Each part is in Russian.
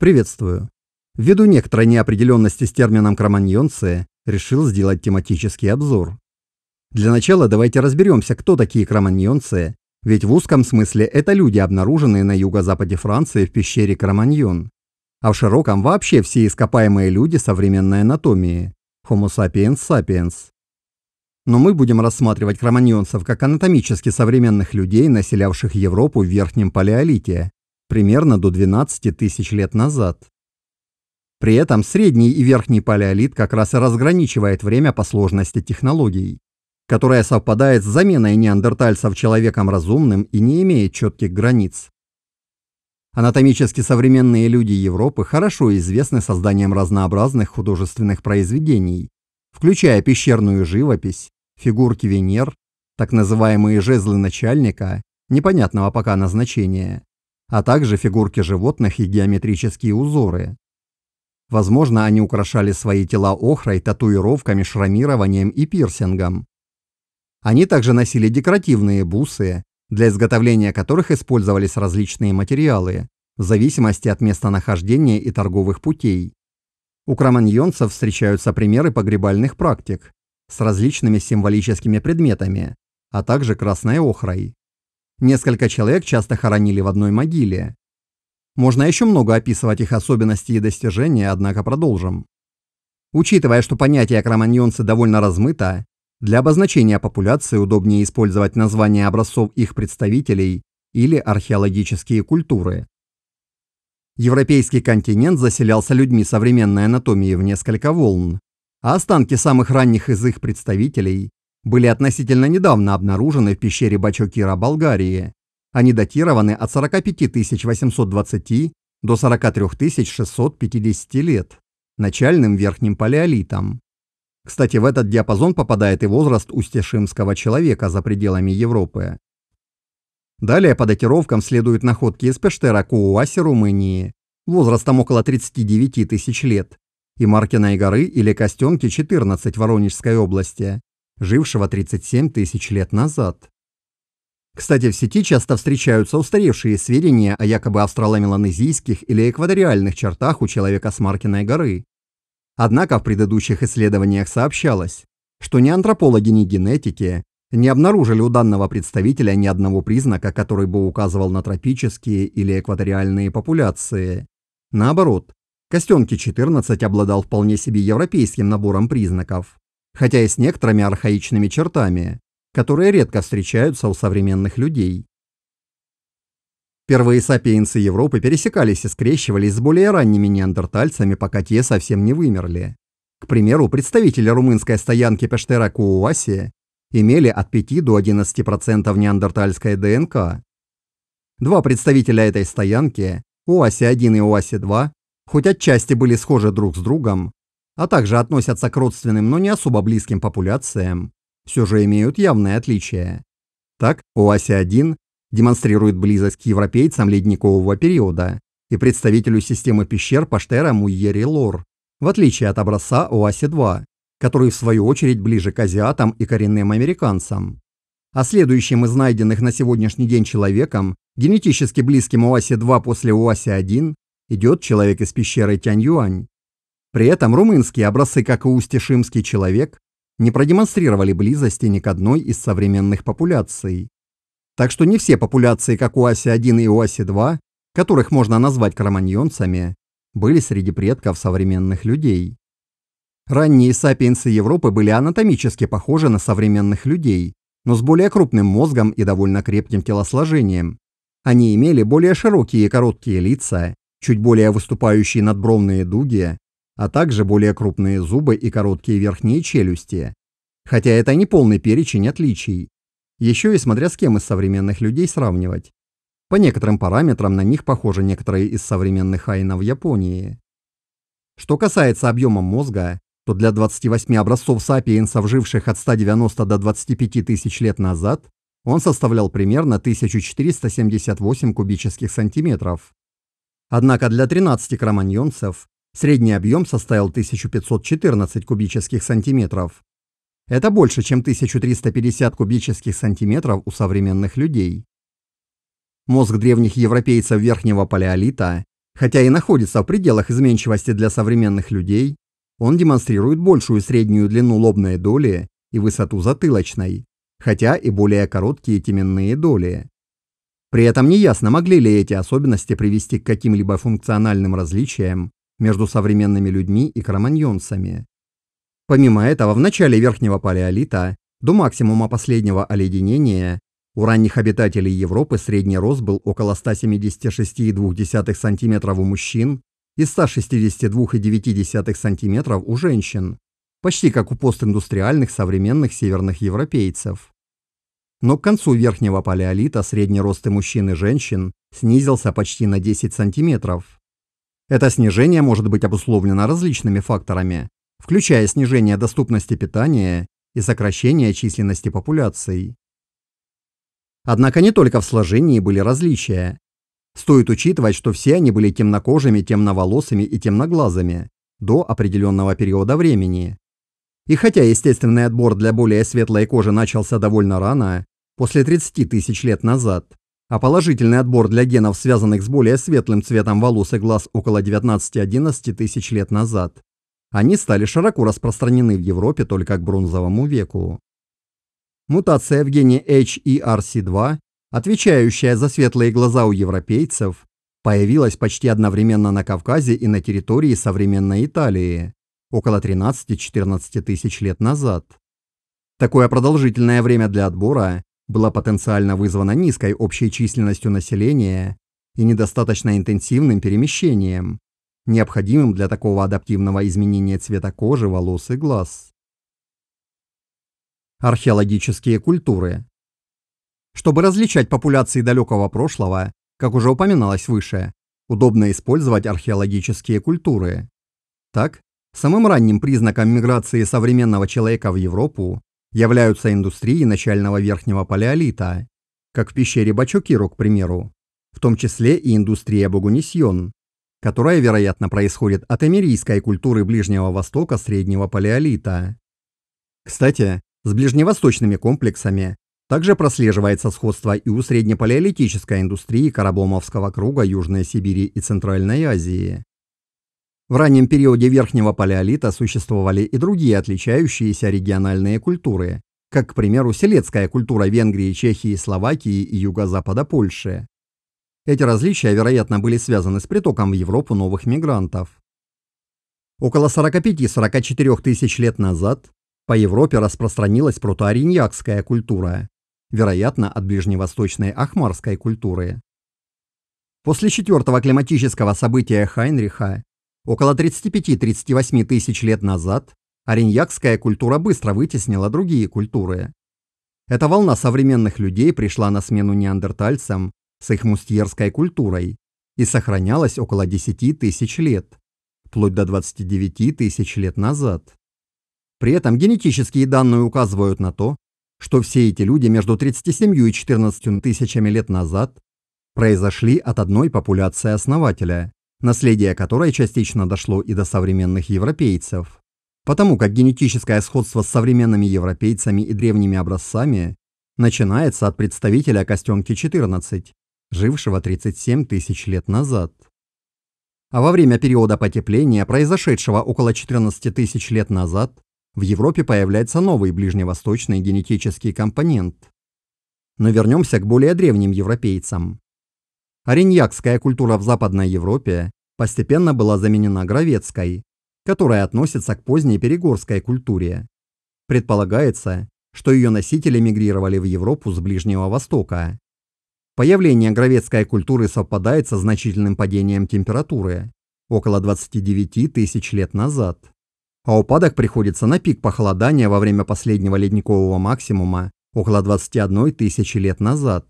Приветствую. Ввиду некоторой неопределенности с термином «кроманьонцы», решил сделать тематический обзор. Для начала давайте разберемся, кто такие кроманьонцы, ведь в узком смысле это люди, обнаруженные на юго-западе Франции в пещере Кроманьон, а в широком вообще все ископаемые люди современной анатомии – Homo sapiens sapiens. Но мы будем рассматривать кроманьонцев как анатомически современных людей, населявших Европу в Верхнем Палеолите, примерно до 12 тысяч лет назад. При этом средний и верхний палеолит как раз и разграничивает время по сложности технологий, которая совпадает с заменой неандертальцев человеком разумным и не имеет четких границ. Анатомически современные люди Европы хорошо известны созданием разнообразных художественных произведений, включая пещерную живопись, фигурки Венер, так называемые жезлы начальника, непонятного пока назначения, а также фигурки животных и геометрические узоры. Возможно, они украшали свои тела охрой, татуировками, шрамированием и пирсингом. Они также носили декоративные бусы, для изготовления которых использовались различные материалы, в зависимости от местонахождения и торговых путей. У кроманьонцев встречаются примеры погребальных практик с различными символическими предметами, а также красной охрой. Несколько человек часто хоронили в одной могиле. Можно еще много описывать их особенности и достижения, однако продолжим. Учитывая, что понятие кроманьонцы довольно размыто, для обозначения популяции удобнее использовать названия образцов их представителей или археологические культуры. Европейский континент заселялся людьми современной анатомии в несколько волн, а останки самых ранних из их представителей были относительно недавно обнаружены в пещере Бачокира Болгарии. Они датированы от 45 820 до 43 650 лет, начальным верхним палеолитом. Кстати, в этот диапазон попадает и возраст устешимского человека за пределами Европы. Далее по датировкам следуют находки из Пештера Кууаси Румынии, возрастом около 39 тысяч лет, и Маркиной горы или Костенки 14 Воронежской области, жившего 37 тысяч лет назад. Кстати, в сети часто встречаются устаревшие сведения о якобы австраломеланезийских или экваториальных чертах у человека с Маркиной горы. Однако в предыдущих исследованиях сообщалось, что ни антропологи, ни генетики не обнаружили у данного представителя ни одного признака, который бы указывал на тропические или экваториальные популяции. Наоборот, Костенки 14 обладал вполне себе европейским набором признаков хотя и с некоторыми архаичными чертами, которые редко встречаются у современных людей. Первые сапиенсы Европы пересекались и скрещивались с более ранними неандертальцами, пока те совсем не вымерли. К примеру, представители румынской стоянки Пештера Кууаси имели от 5 до 11% неандертальской ДНК. Два представителя этой стоянки, Уаси-1 и Уаси-2, хоть отчасти были схожи друг с другом, а также относятся к родственным, но не особо близким популяциям, все же имеют явное отличие. Так, ОАСИ-1 демонстрирует близость к европейцам ледникового периода и представителю системы пещер Паштера Муйери-Лор, в отличие от образца ОАСИ-2, который в свою очередь ближе к азиатам и коренным американцам. А следующим из найденных на сегодняшний день человеком, генетически близким ОАСИ-2 после ОАСИ-1, идет человек из пещеры Тянь-Юань, при этом румынские образцы, как и устишимский человек, не продемонстрировали близости ни к одной из современных популяций. Так что не все популяции, как Уаси-1 и Уаси-2, которых можно назвать кроманьонцами, были среди предков современных людей. Ранние сапиенсы Европы были анатомически похожи на современных людей, но с более крупным мозгом и довольно крепким телосложением. Они имели более широкие и короткие лица, чуть более выступающие надбровные дуги а также более крупные зубы и короткие верхние челюсти. Хотя это не полный перечень отличий. Еще и смотря с кем из современных людей сравнивать. По некоторым параметрам на них похожи некоторые из современных айнов Японии. Что касается объема мозга, то для 28 образцов сапиенсов, живших от 190 до 25 тысяч лет назад, он составлял примерно 1478 кубических сантиметров. Однако для 13 кроманьонцев Средний объем составил 1514 кубических сантиметров. Это больше, чем 1350 кубических сантиметров у современных людей. Мозг древних европейцев верхнего палеолита, хотя и находится в пределах изменчивости для современных людей, он демонстрирует большую среднюю длину лобной доли и высоту затылочной, хотя и более короткие теменные доли. При этом неясно, могли ли эти особенности привести к каким-либо функциональным различиям между современными людьми и кроманьонцами. Помимо этого, в начале верхнего палеолита, до максимума последнего оледенения, у ранних обитателей Европы средний рост был около 176,2 см у мужчин и 162,9 см у женщин, почти как у постиндустриальных современных северных европейцев. Но к концу верхнего палеолита средний рост и мужчин и женщин снизился почти на 10 сантиметров. Это снижение может быть обусловлено различными факторами, включая снижение доступности питания и сокращение численности популяций. Однако не только в сложении были различия. Стоит учитывать, что все они были темнокожими, темноволосыми и темноглазыми до определенного периода времени. И хотя естественный отбор для более светлой кожи начался довольно рано, после 30 тысяч лет назад, а положительный отбор для генов, связанных с более светлым цветом волос и глаз около 19-11 тысяч лет назад. Они стали широко распространены в Европе только к бронзовому веку. Мутация в гене HERC2, отвечающая за светлые глаза у европейцев, появилась почти одновременно на Кавказе и на территории современной Италии, около 13-14 тысяч лет назад. Такое продолжительное время для отбора была потенциально вызвана низкой общей численностью населения и недостаточно интенсивным перемещением, необходимым для такого адаптивного изменения цвета кожи, волос и глаз. Археологические культуры Чтобы различать популяции далекого прошлого, как уже упоминалось выше, удобно использовать археологические культуры. Так, самым ранним признаком миграции современного человека в Европу являются индустрией начального верхнего палеолита, как в пещере Бачокиру, к примеру, в том числе и индустрия Богунисьон, которая, вероятно, происходит от эмирийской культуры Ближнего Востока среднего палеолита. Кстати, с ближневосточными комплексами также прослеживается сходство и у среднепалеолитической индустрии Карабомовского круга Южной Сибири и Центральной Азии. В раннем периоде Верхнего Палеолита существовали и другие отличающиеся региональные культуры, как, к примеру, селецкая культура Венгрии, Чехии, Словакии и юго-запада Польши. Эти различия, вероятно, были связаны с притоком в Европу новых мигрантов. Около 45-44 тысяч лет назад по Европе распространилась протоариньякская культура, вероятно, от ближневосточной ахмарской культуры. После четвертого климатического события Хайнриха Около 35-38 тысяч лет назад ареньякская культура быстро вытеснила другие культуры. Эта волна современных людей пришла на смену неандертальцам с их мустьерской культурой и сохранялась около 10 тысяч лет, вплоть до 29 тысяч лет назад. При этом генетические данные указывают на то, что все эти люди между 37 и 14 тысячами лет назад произошли от одной популяции основателя наследие которой частично дошло и до современных европейцев. Потому как генетическое сходство с современными европейцами и древними образцами начинается от представителя костенки 14, жившего 37 тысяч лет назад. А во время периода потепления, произошедшего около 14 тысяч лет назад, в Европе появляется новый ближневосточный генетический компонент. Но вернемся к более древним европейцам. Ариньякская культура в Западной Европе постепенно была заменена гравецкой, которая относится к поздней перегорской культуре. Предполагается, что ее носители мигрировали в Европу с Ближнего Востока. Появление гравецкой культуры совпадает со значительным падением температуры – около 29 тысяч лет назад. А упадок приходится на пик похолодания во время последнего ледникового максимума – около 21 тысячи лет назад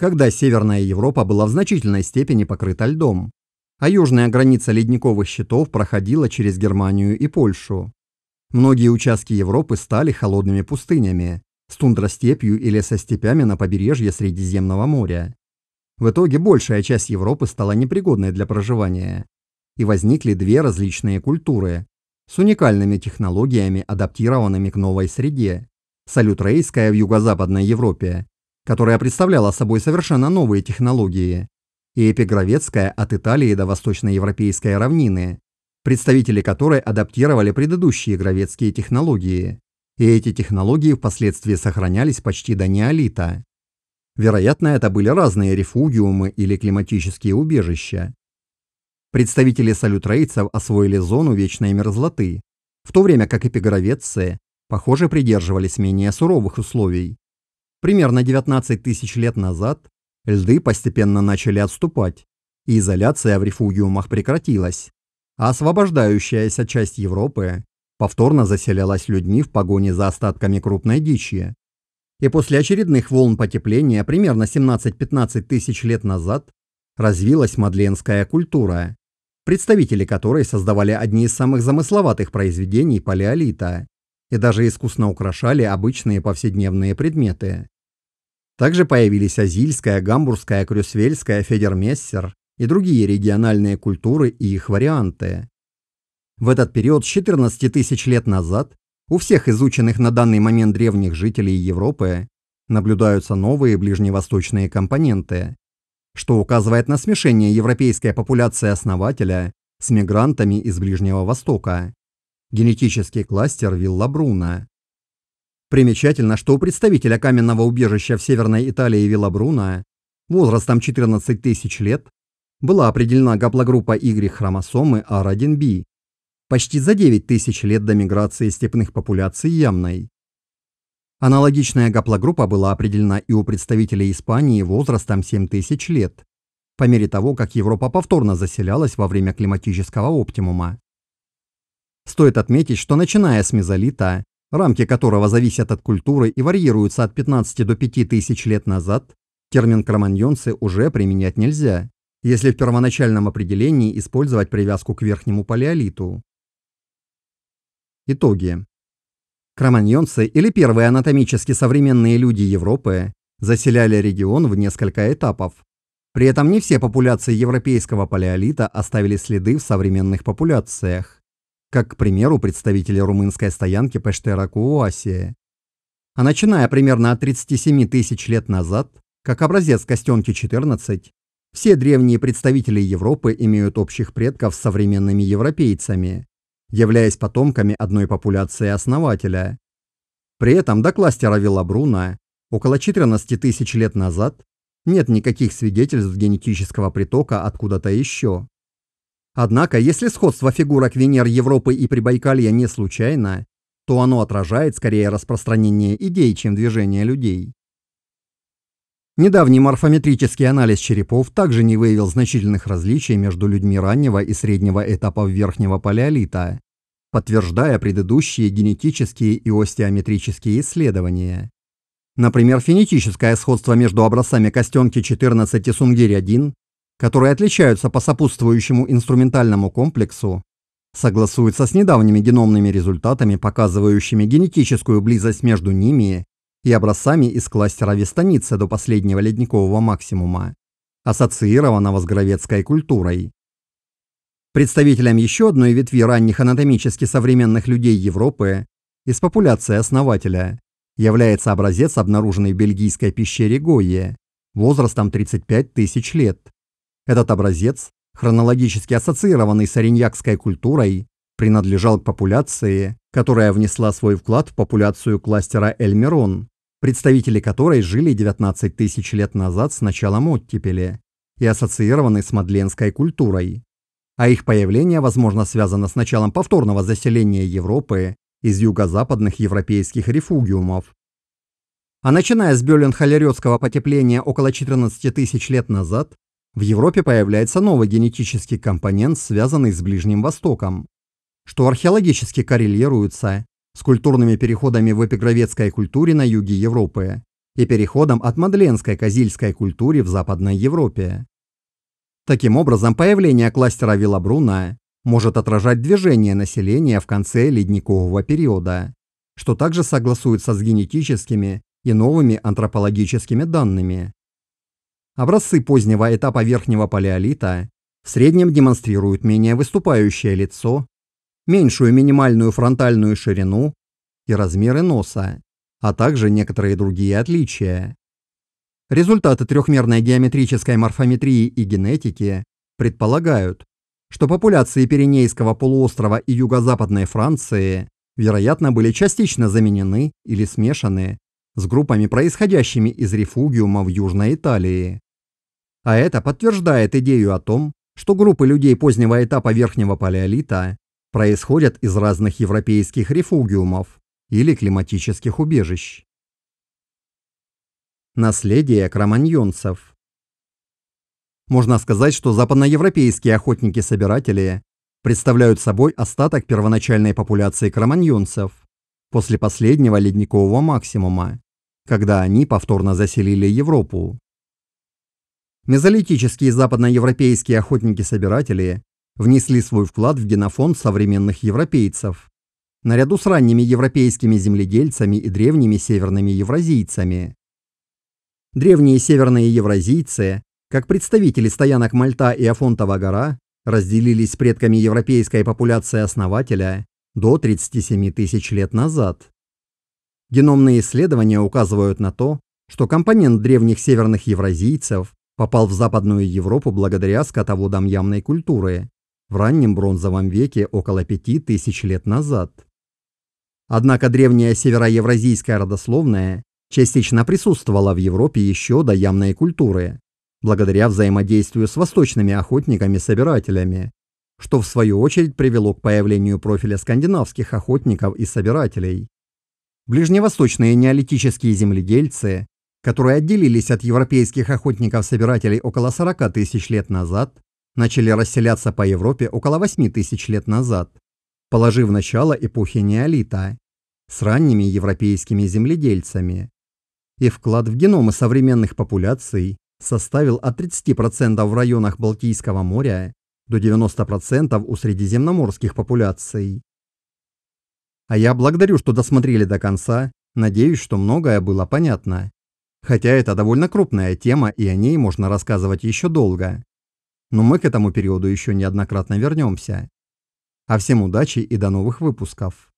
когда Северная Европа была в значительной степени покрыта льдом, а южная граница ледниковых щитов проходила через Германию и Польшу. Многие участки Европы стали холодными пустынями, с тундростепью со степями на побережье Средиземного моря. В итоге большая часть Европы стала непригодной для проживания, и возникли две различные культуры с уникальными технологиями, адаптированными к новой среде – салютрейская в юго-западной Европе которая представляла собой совершенно новые технологии, и эпигравецкая от Италии до восточноевропейской равнины, представители которой адаптировали предыдущие гравецкие технологии, и эти технологии впоследствии сохранялись почти до неолита. Вероятно, это были разные рефугиумы или климатические убежища. Представители салютрейцев освоили зону вечной мерзлоты, в то время как эпигравецы, похоже, придерживались менее суровых условий, Примерно 19 тысяч лет назад льды постепенно начали отступать, и изоляция в рефугиумах прекратилась, а освобождающаяся часть Европы повторно заселялась людьми в погоне за остатками крупной дичи. И после очередных волн потепления примерно 17-15 тысяч лет назад развилась мадленская культура, представители которой создавали одни из самых замысловатых произведений палеолита и даже искусно украшали обычные повседневные предметы. Также появились азильская, гамбургская, крюсвельская, федермессер и другие региональные культуры и их варианты. В этот период 14 тысяч лет назад у всех изученных на данный момент древних жителей Европы наблюдаются новые ближневосточные компоненты, что указывает на смешение европейской популяции основателя с мигрантами из Ближнего Востока. Генетический кластер Вилла Бруна. Примечательно, что у представителя каменного убежища в Северной Италии Виллабруна возрастом 14 тысяч лет была определена гаплогруппа Y-хромосомы R1b почти за 9 тысяч лет до миграции степных популяций Ямной. Аналогичная гаплогруппа была определена и у представителей Испании возрастом 7 тысяч лет, по мере того, как Европа повторно заселялась во время климатического оптимума. Стоит отметить, что начиная с мезолита, рамки которого зависят от культуры и варьируются от 15 до 5000 лет назад, термин «кроманьонцы» уже применять нельзя, если в первоначальном определении использовать привязку к верхнему палеолиту. Итоги. Кроманьонцы или первые анатомически современные люди Европы заселяли регион в несколько этапов. При этом не все популяции европейского палеолита оставили следы в современных популяциях как, к примеру, представители румынской стоянки Пештера Куоасия. А начиная примерно от 37 тысяч лет назад, как образец Костенки 14, все древние представители Европы имеют общих предков с современными европейцами, являясь потомками одной популяции основателя. При этом до кластера Виллабруна около 14 тысяч лет назад нет никаких свидетельств генетического притока откуда-то еще. Однако, если сходство фигурок Венер Европы и Прибайкалья не случайно, то оно отражает скорее распространение идей, чем движение людей. Недавний морфометрический анализ черепов также не выявил значительных различий между людьми раннего и среднего этапов верхнего палеолита, подтверждая предыдущие генетические и остеометрические исследования. Например, фенетическое сходство между образцами костенки 14 и Сунгирь-1 которые отличаются по сопутствующему инструментальному комплексу, согласуются с недавними геномными результатами, показывающими генетическую близость между ними и образцами из кластера Вестаницы до последнего ледникового максимума, ассоциированного с гравецкой культурой. Представителям еще одной ветви ранних анатомически современных людей Европы из популяции основателя является образец, обнаруженный в бельгийской пещере Гойе, возрастом 35 тысяч лет, этот образец, хронологически ассоциированный с ориньякской культурой, принадлежал к популяции, которая внесла свой вклад в популяцию кластера Эльмирон, представители которой жили 19 тысяч лет назад с началом оттепели и ассоциированы с мадленской культурой. А их появление, возможно, связано с началом повторного заселения Европы из юго-западных европейских рефугиумов. А начиная с бёлен холерёцкого потепления около 14 тысяч лет назад, в Европе появляется новый генетический компонент, связанный с Ближним Востоком, что археологически коррелируется с культурными переходами в эпигровецкой культуре на юге Европы и переходом от мадленской козильской культуры в Западной Европе. Таким образом, появление кластера Виллабруна может отражать движение населения в конце ледникового периода, что также согласуется с генетическими и новыми антропологическими данными, Образцы позднего этапа верхнего палеолита в среднем демонстрируют менее выступающее лицо, меньшую минимальную фронтальную ширину и размеры носа, а также некоторые другие отличия. Результаты трехмерной геометрической морфометрии и генетики предполагают, что популяции Пиренейского полуострова и юго-западной Франции, вероятно, были частично заменены или смешаны с группами, происходящими из рефугиума в Южной Италии. А это подтверждает идею о том, что группы людей позднего этапа Верхнего Палеолита происходят из разных европейских рефугиумов или климатических убежищ. Наследие кроманьонцев Можно сказать, что западноевропейские охотники-собиратели представляют собой остаток первоначальной популяции кроманьонцев, после последнего ледникового максимума, когда они повторно заселили Европу. Мезолитические западноевропейские охотники-собиратели внесли свой вклад в генофонд современных европейцев, наряду с ранними европейскими земледельцами и древними северными евразийцами. Древние северные евразийцы, как представители стоянок Мальта и Афонтова гора, разделились с предками европейской популяции основателя до 37 тысяч лет назад. Геномные исследования указывают на то, что компонент древних северных евразийцев попал в Западную Европу благодаря скотоводам ямной культуры в раннем бронзовом веке около 5 тысяч лет назад. Однако древняя североевразийская родословная частично присутствовала в Европе еще до ямной культуры, благодаря взаимодействию с восточными охотниками-собирателями, что в свою очередь привело к появлению профиля скандинавских охотников и собирателей. Ближневосточные неолитические земледельцы, которые отделились от европейских охотников-собирателей около 40 тысяч лет назад, начали расселяться по Европе около 8 тысяч лет назад, положив начало эпохе неолита с ранними европейскими земледельцами. И вклад в геномы современных популяций составил от 30% в районах Балтийского моря до 90% у средиземноморских популяций. А я благодарю, что досмотрели до конца, надеюсь, что многое было понятно. Хотя это довольно крупная тема и о ней можно рассказывать еще долго. Но мы к этому периоду еще неоднократно вернемся. А всем удачи и до новых выпусков.